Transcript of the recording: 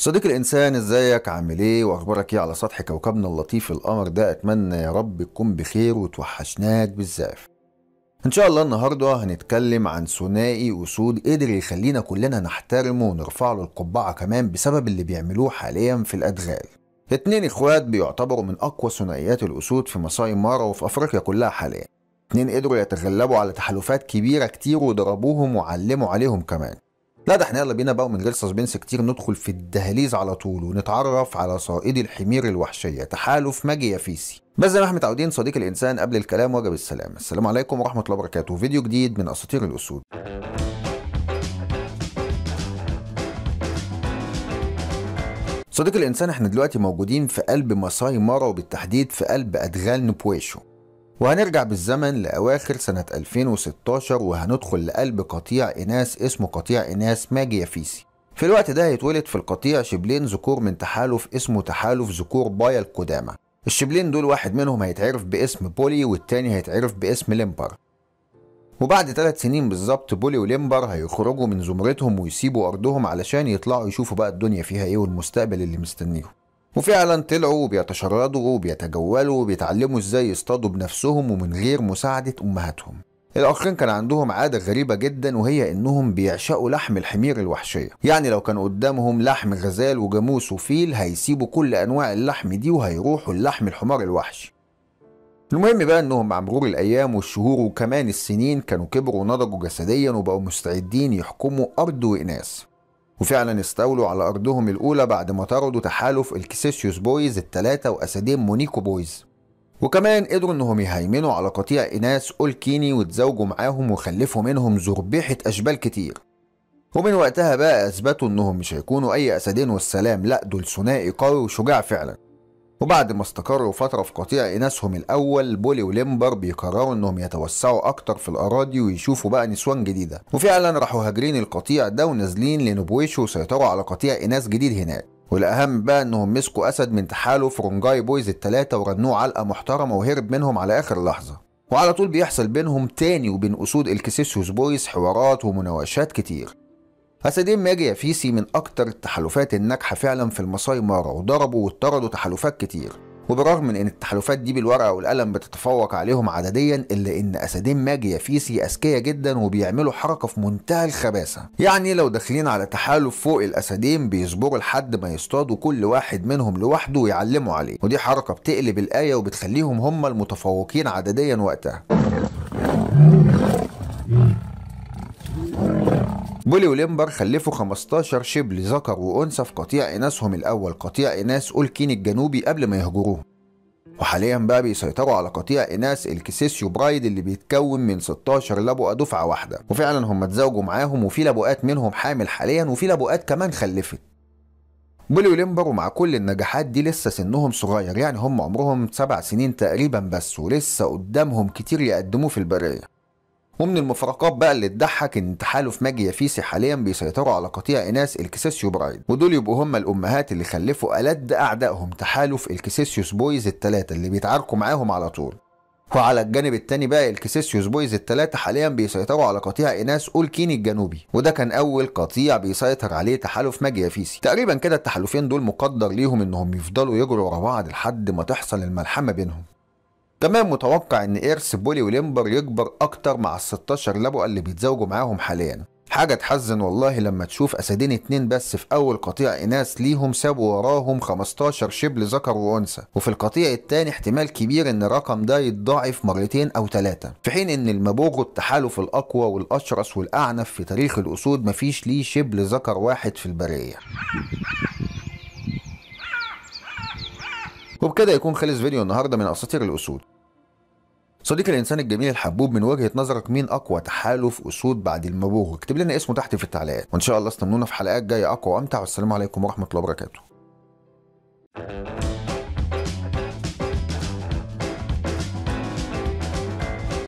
صديقي الانسان ازيك عامل ايه واخبارك ايه على سطح كوكبنا اللطيف القمر ده اتمنى يا رب تكون بخير وتوحشناك بالزاف ان شاء الله النهارده هنتكلم عن ثنائي اسود قدر يخلينا كلنا نحترمه ونرفع له القبعه كمان بسبب اللي بيعملوه حاليا في الادغال اتنين اخوات بيعتبروا من اقوى ثنائيات الاسود في مصاي مارا وفي افريقيا كلها حاليا اتنين قدروا يتغلبوا على تحالفات كبيره كتير وضربوهم وعلموا عليهم كمان لا ده احنا يلا بينا بقى من غير سسبنس كتير ندخل في الدهاليز على طول ونتعرف على صائد الحمير الوحشيه تحالف ماجي يافيسي بس زي ما احنا متعودين صديق الانسان قبل الكلام وجب السلام السلام عليكم ورحمه الله وبركاته فيديو جديد من اساطير الاسود صديق الانسان احنا دلوقتي موجودين في قلب ماساي مارا وبالتحديد في قلب ادغال نبويشو وهنرجع بالزمن لأواخر سنة 2016 وهندخل لقلب قطيع إناث اسمه قطيع إناث ماجي يافيسي في الوقت ده هيتولد في القطيع شبلين ذكور من تحالف اسمه تحالف ذكور بايا القدامى الشبلين دول واحد منهم هيتعرف باسم بولي والتاني هيتعرف باسم ليمبر وبعد ثلاث سنين بالظبط بولي وليمبر هيخرجوا من زمرتهم ويسيبوا أرضهم علشان يطلعوا يشوفوا بقى الدنيا فيها إيه والمستقبل اللي مستنيهم وفعلا طلعوا بيتشردوا وبيتجولوا وبيتعلموا ازاي يصطادوا بنفسهم ومن غير مساعدة أمهاتهم الآخرين كان عندهم عادة غريبة جدا وهي إنهم بيعشقوا لحم الحمير الوحشية يعني لو كان قدامهم لحم غزال وجاموس وفيل هيسيبوا كل أنواع اللحم دي وهيروحوا للحم الحمار الوحشي المهم بقى انهم مع مرور الايام والشهور وكمان السنين كانوا كبروا ونضجوا جسديا وبقوا مستعدين يحكموا ارض واناث وفعلا استولوا على أرضهم الأولى بعد ما طردوا تحالف الكسيسيوس بويز الثلاثة وأسدين مونيكو بويز وكمان قدروا انهم يهيمنوا على قطيع اناث اولكيني وتزوجوا معاهم وخلفوا منهم زربيحة اشبال كتير ومن وقتها بقى اثبتوا انهم مش هيكونوا اي اسدين والسلام لا دول ثنائي قوي وشجاع فعلا وبعد ما استقروا فترة في قطيع إناثهم الأول بولي وليمبر بيقرروا إنهم يتوسعوا أكتر في الأراضي ويشوفوا بقى نسوان جديدة وفعلا راحوا هاجرين القطيع ده ونازلين لنبويشو وسيطروا على قطيع إناث جديد هناك والأهم بقى إنهم مسكوا أسد من تحالف فرونجاي بويز التلاتة ورنوه علقة محترمة وهرب منهم على آخر لحظة وعلى طول بيحصل بينهم تاني وبين أسود الكسيسيوس بويز حوارات ومناوشات كتير حسدين ماجي فيسي من أكتر التحالفات الناجحة فعلا في المصاي مرة وضربوا واتطردوا تحالفات كتير وبرغم من ان التحالفات دي بالورقه والقلم بتتفوق عليهم عدديا الا ان اسدين ماجي فيسي اذكياء جدا وبيعملوا حركه في منتهى الخباثه يعني لو داخلين على تحالف فوق الاسدين بيصبروا لحد ما يصطادوا كل واحد منهم لوحده ويعلموا عليه ودي حركه بتقلب الايه وبتخليهم هم المتفوقين عدديا وقتها بولي وليمبر خلفوا 15 شبل ذكر وأنثى في قطيع إناثهم الأول قطيع إناث أولكين الجنوبي قبل ما يهجروه وحاليا بقى بيسيطروا على قطيع إناث الكسيسيو برايد اللي بيتكون من 16 لبؤة دفعة واحدة وفعلا هم اتزوجوا معاهم وفي لبؤات منهم حامل حاليا وفي لبؤات كمان خلفت بولي وليمبر ومع كل النجاحات دي لسه سنهم صغير يعني هم عمرهم سبع سنين تقريبا بس ولسه قدامهم كتير يقدموه في البرية ومن المفارقات بقى اللي تضحك ان تحالف ماجي يافيسي حاليا بيسيطروا على قطيع اناث الكسيسيو برايد ودول يبقوا هم الامهات اللي خلفوا الد اعدائهم تحالف الكسيسيوس بويز الثلاثه اللي بيتعاركوا معاهم على طول وعلى الجانب الثاني بقى الكسيسيوس بويز الثلاثة حاليا بيسيطروا على قطيع إناث أولكيني الجنوبي وده كان أول قطيع بيسيطر عليه تحالف ماجيا فيسي تقريبا كده التحالفين دول مقدر ليهم إنهم يفضلوا يجروا ورا بعض لحد ما تحصل الملحمة بينهم كمان متوقع ان إيرس بولي وليمبر يكبر أكتر مع ال 16 لبؤة اللي بيتزوجوا معاهم حاليا حاجة تحزن والله لما تشوف أسدين اتنين بس في أول قطيع إناث ليهم سابوا وراهم 15 شبل ذكر وأنثى وفي القطيع التاني احتمال كبير إن الرقم ده يتضاعف مرتين أو ثلاثة في حين إن المبوغ التحالف الأقوى والأشرس والأعنف في تاريخ الأسود مفيش ليه شبل ذكر واحد في البرية وبكده يكون خلص فيديو النهارده من اساطير الاسود صديقي الانسان الجميل الحبوب من وجهه نظرك مين اقوى تحالف اسود بعد المبوغ اكتب لنا اسمه تحت في التعليقات وان شاء الله استنونا في حلقات جايه اقوى وامتع والسلام عليكم ورحمه الله وبركاته